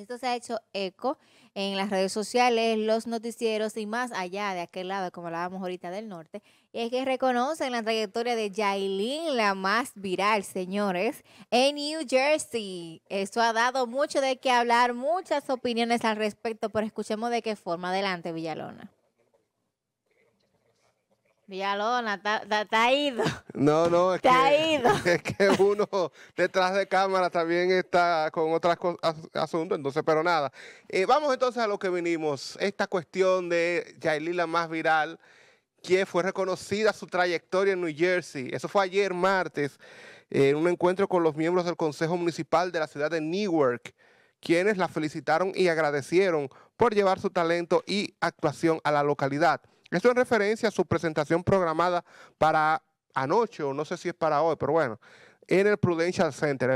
Esto se ha hecho eco en las redes sociales, los noticieros y más allá de aquel lado, como hablábamos ahorita del norte. Y es que reconocen la trayectoria de Yailin, la más viral, señores, en New Jersey. Esto ha dado mucho de qué hablar, muchas opiniones al respecto, pero escuchemos de qué forma. Adelante, Villalona. Villalona, te ha ido. No, no, es, ido. es que uno detrás de cámara también está con otros asuntos, entonces, pero nada. Eh, vamos entonces a lo que vinimos. Esta cuestión de Yailila más viral, que fue reconocida su trayectoria en New Jersey. Eso fue ayer martes, eh, en un encuentro con los miembros del Consejo Municipal de la ciudad de Newark, quienes la felicitaron y agradecieron por llevar su talento y actuación a la localidad. Esto en referencia a su presentación programada para anoche, o no sé si es para hoy, pero bueno, en el Prudential Center,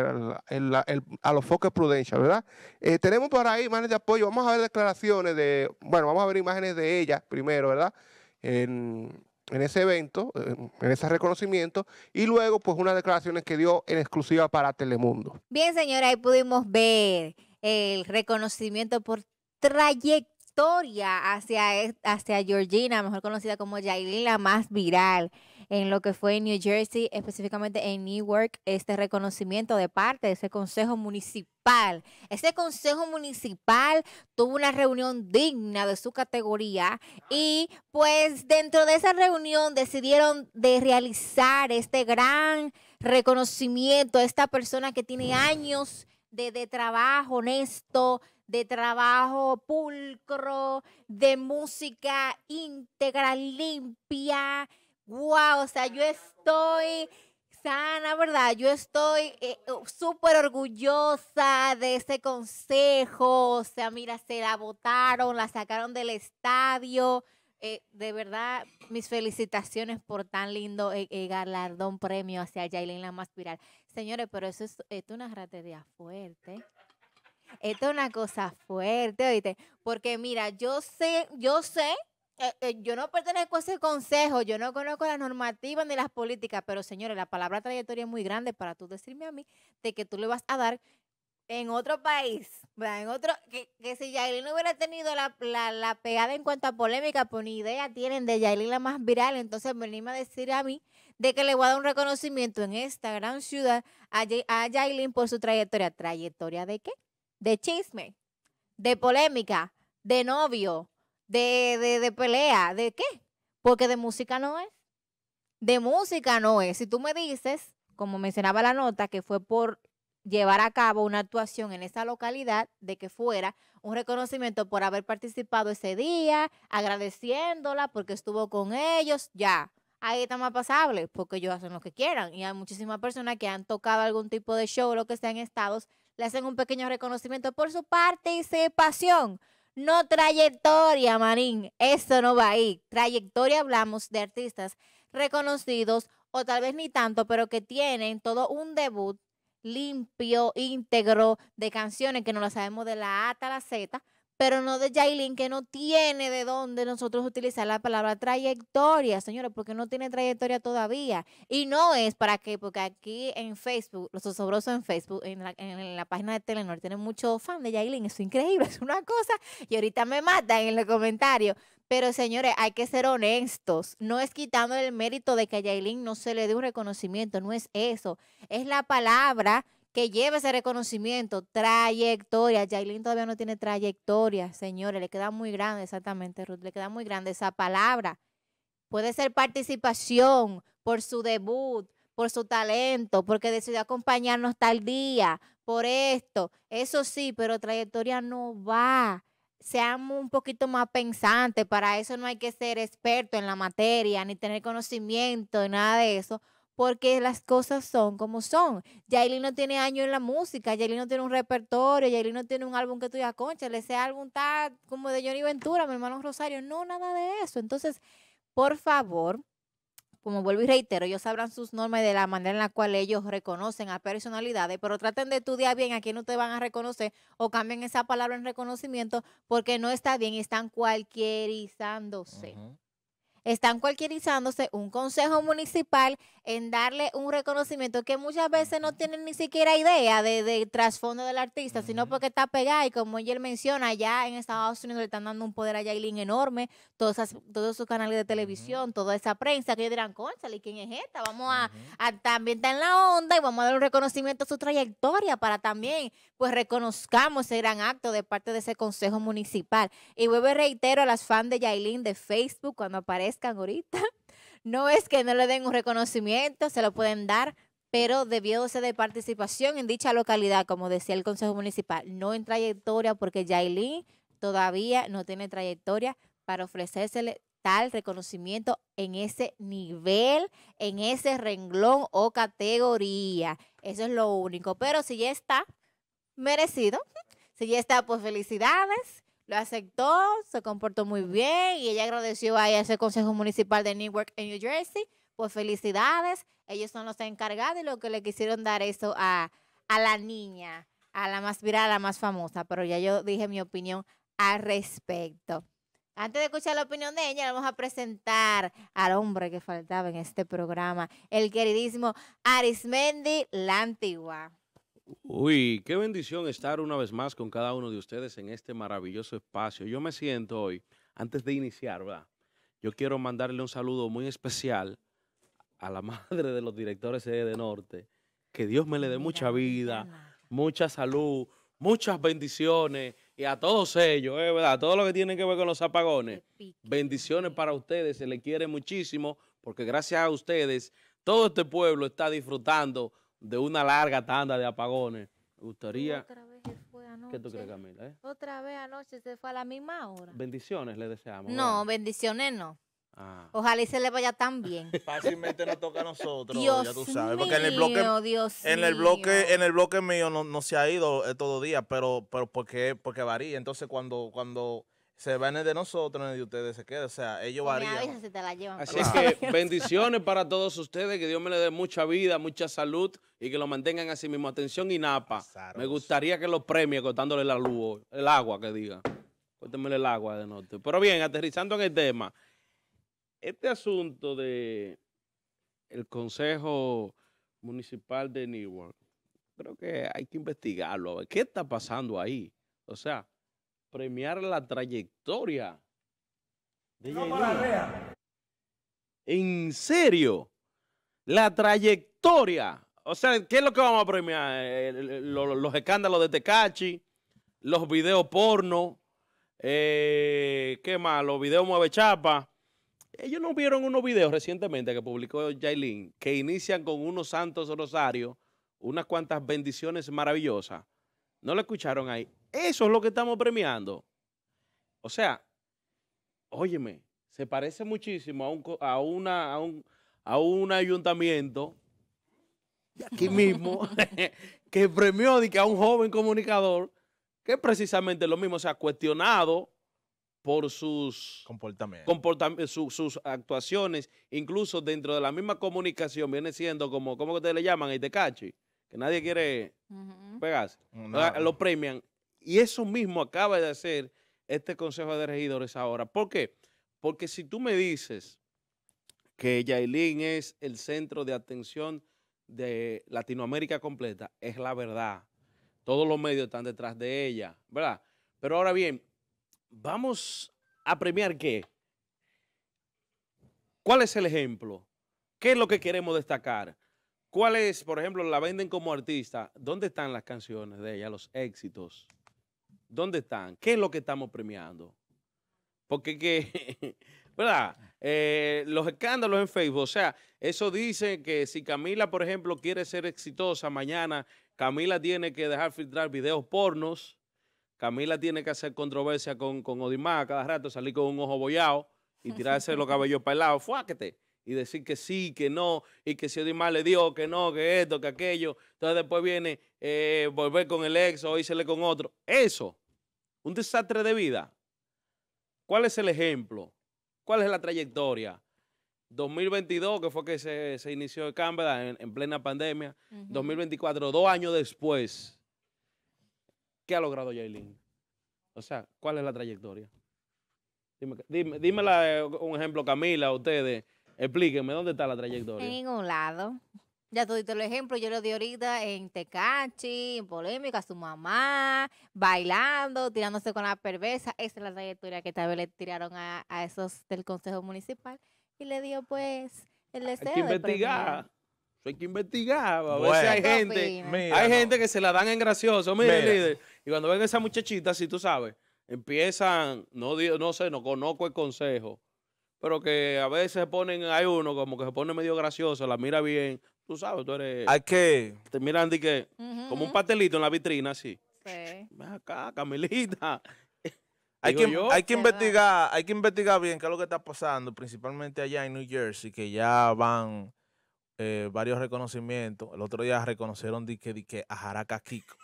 a los focos Prudential, ¿verdad? Eh, tenemos por ahí imágenes de apoyo, vamos a ver declaraciones de, bueno, vamos a ver imágenes de ella primero, ¿verdad? En, ese evento, en ese reconocimiento, y luego pues unas declaraciones que dio en exclusiva para Telemundo. Bien, señora, ahí pudimos ver el reconocimiento por trayecto historia e, hacia, Georgina, mejor conocida como Yailin, la más viral en lo que fue en New Jersey, específicamente en Newark, este reconocimiento de parte de ese consejo municipal. Ese consejo municipal tuvo una reunión digna de su categoría y pues dentro de esa reunión decidieron de realizar este gran reconocimiento a esta persona que tiene años de trabajo honesto, de trabajo pulcro, de música íntegra, limpia. ¡Wow! O sea, yo estoy sana, ¿verdad? Yo estoy eh, súper orgullosa de ese consejo. O sea, mira, se la votaron, la sacaron del estadio. Eh, de verdad, mis felicitaciones por tan lindo eh, galardón premio hacia Jailin la Viral, Señores, pero eso es, es una ratería fuerte. Esto es una cosa fuerte, oíste. Porque mira, yo sé, yo sé, eh, eh, yo no pertenezco a ese consejo, yo no conozco las normativas ni las políticas, pero señores, la palabra trayectoria es muy grande para tú decirme a mí de que tú le vas a dar en otro país, en otro, que, si Yailin no hubiera tenido la, pegada en cuanto a polémica, pues ni idea tienen de Yailin la más viral, entonces venimos a decir a mí de que le voy a dar un reconocimiento en esta gran ciudad a, a por su trayectoria. ¿Trayectoria de qué? de chisme, de polémica, de novio, de, de, de pelea, ¿de qué? Porque de música no es. De música no es. Si tú me dices, como mencionaba la nota, que fue por llevar a cabo una actuación en esa localidad, de que fuera un reconocimiento por haber participado ese día, agradeciéndola porque estuvo con ellos, ya. Ahí está más pasable, porque ellos hacen lo que quieran. Y hay muchísimas personas que han tocado algún tipo de show, lo que sea en estados, le hacen un pequeño reconocimiento por su participación. No trayectoria, Marín. Eso no va ahí. Trayectoria hablamos de artistas reconocidos o tal vez ni tanto, pero que tienen todo un debut limpio, íntegro, de canciones que no lo sabemos de la A hasta la Z, pero no de Jailin, que no tiene de dónde nosotros utilizar la palabra trayectoria, señores, porque no tiene trayectoria todavía. Y no es para qué, porque aquí en Facebook, los osobrosos en Facebook, en la, página de Telenor, tienen mucho fan de Jailin, eso es increíble, es una cosa, y ahorita me matan en los comentarios. Pero señores, hay que ser honestos. No es quitando el mérito de que a Yailin no se le dé un reconocimiento, no es eso. Es la palabra que lleve ese reconocimiento, trayectoria. Jailin todavía no tiene trayectoria, señores, le queda muy grande, exactamente, Ruth, le queda muy grande esa palabra. Puede ser participación por su debut, por su talento, porque decidió acompañarnos tal día, por esto. Eso sí, pero trayectoria no va. Seamos un poquito más pensantes, para eso no hay que ser experto en la materia, ni tener conocimiento, ni nada de eso porque las cosas son como son. Yailin no tiene años en la música, Yailin no tiene un repertorio, Yailin no tiene un álbum que tú ya concha, sea algún tal como de Johnny Ventura, mi hermano Rosario. No, nada de eso. Entonces, por favor, como vuelvo y reitero, ellos sabrán sus normas de la manera en la cual ellos reconocen a personalidades, pero traten de estudiar bien a quién te van a reconocer o cambien esa palabra en reconocimiento porque no está bien y están cualquierizándose están cualquierizándose un consejo municipal en darle un reconocimiento que muchas veces no tienen ni siquiera idea de, trasfondo del artista, sino porque está pegada y como él menciona, allá en Estados Unidos le están dando un poder a Yailin enorme, todos, todos sus canales de televisión, toda esa prensa que dirán dirán, ¿y ¿quién es esta? Vamos a, también estar en la onda y vamos a dar un reconocimiento a su trayectoria para también pues reconozcamos ese gran acto de parte de ese consejo municipal. Y vuelvo y reitero a las fans de Yailin de Facebook cuando aparece ahorita. No es que no le den un reconocimiento, se lo pueden dar, pero debióse de participación en dicha localidad, como decía el Consejo Municipal, no en trayectoria, porque Yailin todavía no tiene trayectoria para ofrecérsele tal reconocimiento en ese nivel, en ese renglón o categoría. Eso es lo único. Pero si ya está merecido, si ya está, pues felicidades lo aceptó, se comportó muy bien y ella agradeció a ese Consejo Municipal de Newark en New Jersey. Pues felicidades, ellos son los encargados y lo que le quisieron dar eso a, la niña, a la más viral, a la más famosa, pero ya yo dije mi opinión al respecto. Antes de escuchar la opinión de ella, vamos a presentar al hombre que faltaba en este programa, el queridísimo Arismendi La Antigua. Uy, qué bendición estar una vez más con cada uno de ustedes en este maravilloso espacio. Yo me siento hoy, antes de iniciar, ¿verdad? Yo quiero mandarle un saludo muy especial a la madre de los directores de Norte. Que Dios me le dé mucha vida, mucha salud, muchas bendiciones y a todos ellos, ¿eh? ¿verdad? A lo que tienen que ver con los apagones. Bendiciones para ustedes, se les quiere muchísimo porque gracias a ustedes todo este pueblo está disfrutando de una larga tanda de apagones. Me gustaría... Otra vez fue anoche. ¿Qué tú crees, Camila? Eh? Otra vez anoche se fue a la misma hora. Bendiciones le deseamos. No, bendiciones no. Ah. Ojalá y se le vaya tan bien. Fácilmente nos toca a nosotros, Dios ya tú sabes. Mío, porque en el bloque, en el bloque, mío. en el bloque mío no, se ha ido todos eh, todo día, pero, pero porque, porque varía. Entonces cuando, cuando se van de nosotros, de ustedes se queda. O sea, ellos varían. Así que bendiciones para todos ustedes, que Dios me le dé mucha vida, mucha salud y que lo mantengan a sí mismo. Atención y napa. Me gustaría que lo premie cortándole la luz, el agua que diga. Córtemele el agua de norte. Pero bien, aterrizando en el tema, este asunto de el Consejo Municipal de Newark, creo que hay que investigarlo. A ¿Qué está pasando ahí? O sea, premiar la trayectoria de ¿En serio? La trayectoria. O sea, ¿qué es lo que vamos a premiar? Eh, los, escándalos de Tecachi, los videos porno, eh, ¿qué más? Los videos mueve chapa. Ellos no vieron unos videos recientemente que publicó Jailin que inician con unos santos rosarios, unas cuantas bendiciones maravillosas. ¿No lo escucharon ahí? Eso es lo que estamos premiando. O sea, óyeme, se parece muchísimo a un, una, a a un ayuntamiento aquí mismo que premió a un joven comunicador que es precisamente lo mismo, Se ha cuestionado por sus sus actuaciones, incluso dentro de la misma comunicación, viene siendo como, ¿cómo que ustedes le llaman? te cachi, que nadie quiere pegarse. lo premian y eso mismo acaba de hacer este Consejo de Regidores ahora. ¿Por qué? Porque si tú me dices que Yailin es el centro de atención de Latinoamérica completa, es la verdad. Todos los medios están detrás de ella, ¿verdad? Pero ahora bien, vamos a premiar qué. ¿Cuál es el ejemplo? ¿Qué es lo que queremos destacar? ¿Cuál es, por ejemplo, la venden como artista? ¿Dónde están las canciones de ella, los éxitos? ¿Dónde están? ¿Qué es lo que estamos premiando? Porque que, ¿verdad? Eh, los escándalos en Facebook, o sea, eso dice que si Camila, por ejemplo, quiere ser exitosa mañana, Camila tiene que dejar filtrar videos pornos, Camila tiene que hacer controversia con, con Odimá cada rato, salir con un ojo bollado y tirarse los cabellos para el lado, fuáquete y decir que sí, que no, y que si Odimar le dio, que no, que esto, que aquello. Entonces después viene eh, volver con el ex o ísele con otro. Eso un desastre de vida. ¿Cuál es el ejemplo? ¿Cuál es la trayectoria? 2022, que fue que se, inició el cambio en, plena pandemia. 2024, dos años después. ¿Qué ha logrado Jailin? O sea, ¿cuál es la trayectoria? Dime, dímela eh, un ejemplo, Camila, ustedes. Explíquenme, ¿dónde está la trayectoria? En ningún lado. Ya tú diste el ejemplo, yo lo di ahorita en Tecachi, en polémica, su mamá, bailando, tirándose con la perversa. Esa es la trayectoria que tal vez le tiraron a, esos del Consejo Municipal y le dio pues el deseo. Ah, hay que investigar. hay que investigar, a hay gente, hay gente que se la dan en gracioso, mire líder. Y cuando ven esa muchachita, si tú sabes, empiezan, no, no sé, no conozco el consejo, pero que a veces ponen, hay uno como que se pone medio gracioso, la mira bien, Tú sabes, tú eres. Hay que... Te miran de que. como un pastelito en la vitrina, así. Sí. Ven acá, Camilita. Hay que, hay que investigar, hay que investigar bien qué es lo que está pasando, principalmente allá en New Jersey, que ya van eh, varios reconocimientos. El otro día reconocieron de que, de que a Jaraca Kiko.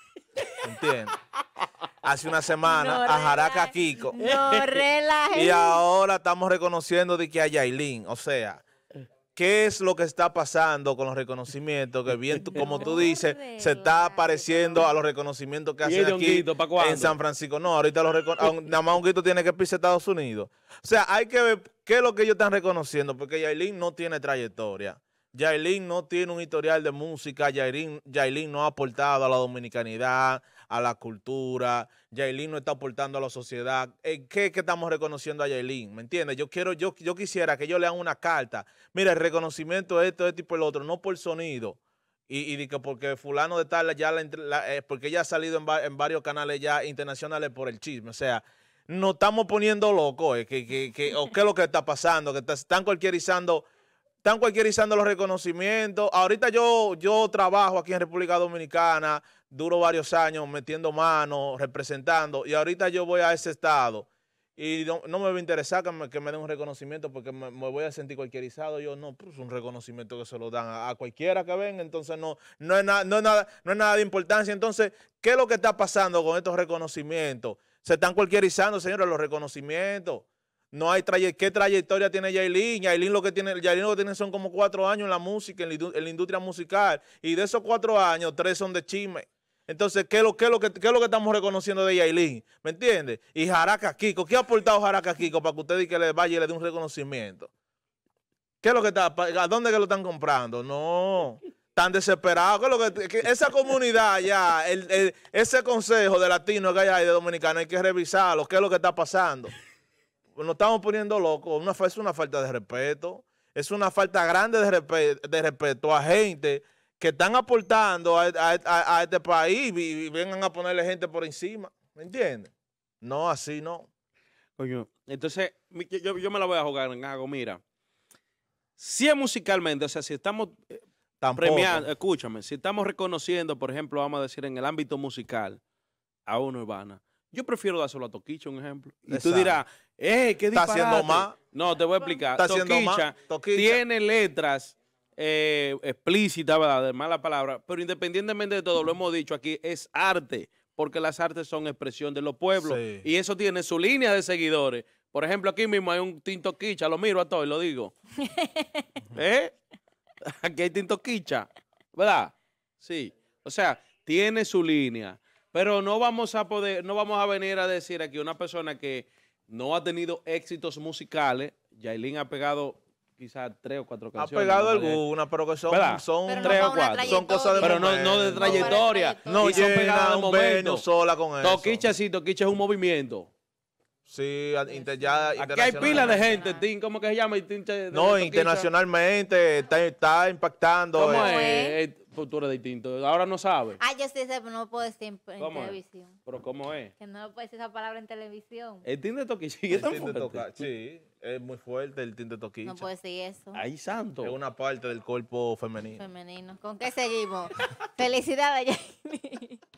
¿Entiendes? Hace una semana a Jaraca Kiko. No Y ahora estamos reconociendo de que a Yailin. O sea, qué es lo que está pasando con los reconocimientos, que bien, como tú dices, se está pareciendo a los reconocimientos que hace aquí en San Francisco. No, ahorita los nada más un guito tiene que pisar Estados Unidos. O sea, hay que ver qué es lo que ellos están reconociendo, porque Yailin no tiene trayectoria. Yailin no tiene un historial de música, Yailin, no ha aportado a la dominicanidad, a la cultura, Yailin no está aportando a la sociedad. Eh, ¿Qué es estamos reconociendo a Yailin? ¿Me entiendes? Yo quiero, yo, yo quisiera que ellos lean una carta. Mira, el reconocimiento de esto, de tipo y el otro, no por sonido. Y, y porque fulano de tal, ya la, eh, porque ya ha salido en, varios canales ya internacionales por el chisme. O sea, nos estamos poniendo locos, eh, que, que, qué es lo que está pasando, que están cualquierizando están cualquierizando los reconocimientos. Ahorita yo, yo trabajo aquí en República Dominicana, duro varios años metiendo manos, representando, y ahorita yo voy a ese estado y no, me va a interesar que me, den un reconocimiento porque me, voy a sentir cualquierizado. Yo no, pues un reconocimiento que se lo dan a, cualquiera que venga. entonces no, no, es nada, no es nada de importancia. Entonces, ¿qué es lo que está pasando con estos reconocimientos? Se están cualquierizando, señores, los reconocimientos. No hay ¿Qué trayectoria tiene Yailin? Yailin lo que tiene, lo que tiene son como cuatro años en la música, en la, industria musical. Y de esos cuatro años, tres son de chisme. Entonces, ¿qué es lo, que, estamos reconociendo de Yailin? ¿Me entiendes? Y Jaraca Kiko. ¿Qué ha aportado Jaraca Kiko para que usted y que le vaya y le dé un reconocimiento? ¿Qué es lo que está? ¿A dónde que lo están comprando? No. Tan desesperado. ¿Qué es lo que, esa comunidad ya, ese consejo de latinos que hay de dominicanos, hay que revisarlo. ¿Qué es lo que está pasando? nos estamos poniendo locos. es una falta de respeto. Es una falta grande de, respeto, de respeto a gente que están aportando a, este país y, vengan a ponerle gente por encima. ¿Me entiendes? No, así no. Coño, entonces yo, me la voy a jugar en algo. Mira, si es musicalmente, o sea, si estamos eh, premiando, escúchame, si estamos reconociendo, por ejemplo, vamos a decir en el ámbito musical a uno urbana, yo prefiero dárselo a Toquicha, un ejemplo. Y tú dirás, ¡eh, qué disparate! Está haciendo más. No, te voy a explicar. tiene letras eh, explícitas, ¿verdad? De mala palabra. Pero independientemente de todo, lo hemos dicho aquí, es arte. Porque las artes son expresión de los pueblos. Y eso tiene su línea de seguidores. Por ejemplo, aquí mismo hay un Tinto Lo miro a todo y lo digo. ¿Eh? Aquí hay Tinto ¿Verdad? Sí. O sea, tiene su línea. Pero no vamos a poder, no vamos a venir a decir aquí una persona que no ha tenido éxitos musicales. Yailin ha pegado quizás tres o cuatro canciones. Ha pegado algunas, pero que son, son tres o cuatro. Son cosas de Pero no, no de trayectoria. No, Y son pegadas un momento. sola con eso. Toquicha sí, Toquicha es un movimiento. Sí, ya Aquí hay pila de gente, ¿cómo que se llama? no, internacionalmente está, está impactando. ¿Cómo eh. es? pues tú eres Ahora no sabes. Ah, yo sí sé, pero no puedo decir en, televisión. ¿Pero cómo es? Que no puedes decir esa palabra en televisión. El tinte toquichi es Sí, es muy fuerte el tinte toquichi. No puede decir eso. Ay, santo. Es una parte del cuerpo femenino. Femenino. ¿Con qué seguimos? Felicidades, Jamie.